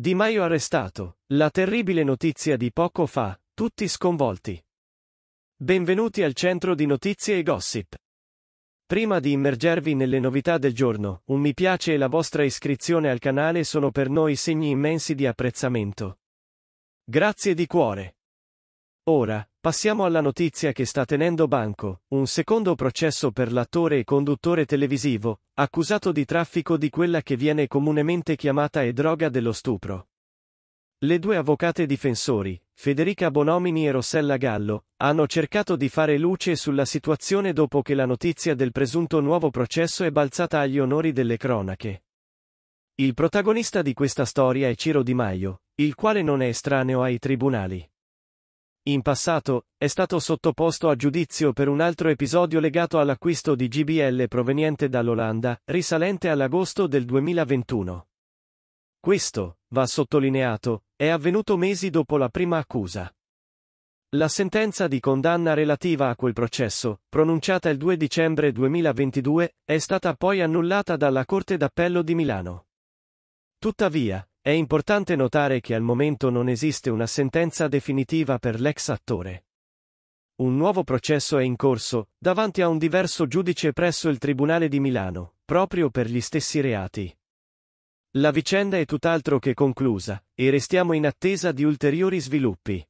Di Maio arrestato, la terribile notizia di poco fa, tutti sconvolti. Benvenuti al centro di notizie e gossip. Prima di immergervi nelle novità del giorno, un mi piace e la vostra iscrizione al canale sono per noi segni immensi di apprezzamento. Grazie di cuore. Ora, passiamo alla notizia che sta tenendo banco, un secondo processo per l'attore e conduttore televisivo, accusato di traffico di quella che viene comunemente chiamata e droga dello stupro. Le due avvocate difensori, Federica Bonomini e Rossella Gallo, hanno cercato di fare luce sulla situazione dopo che la notizia del presunto nuovo processo è balzata agli onori delle cronache. Il protagonista di questa storia è Ciro Di Maio, il quale non è estraneo ai tribunali. In passato, è stato sottoposto a giudizio per un altro episodio legato all'acquisto di GBL proveniente dall'Olanda, risalente all'agosto del 2021. Questo, va sottolineato, è avvenuto mesi dopo la prima accusa. La sentenza di condanna relativa a quel processo, pronunciata il 2 dicembre 2022, è stata poi annullata dalla Corte d'Appello di Milano. Tuttavia, è importante notare che al momento non esiste una sentenza definitiva per l'ex attore. Un nuovo processo è in corso, davanti a un diverso giudice presso il Tribunale di Milano, proprio per gli stessi reati. La vicenda è tutt'altro che conclusa, e restiamo in attesa di ulteriori sviluppi.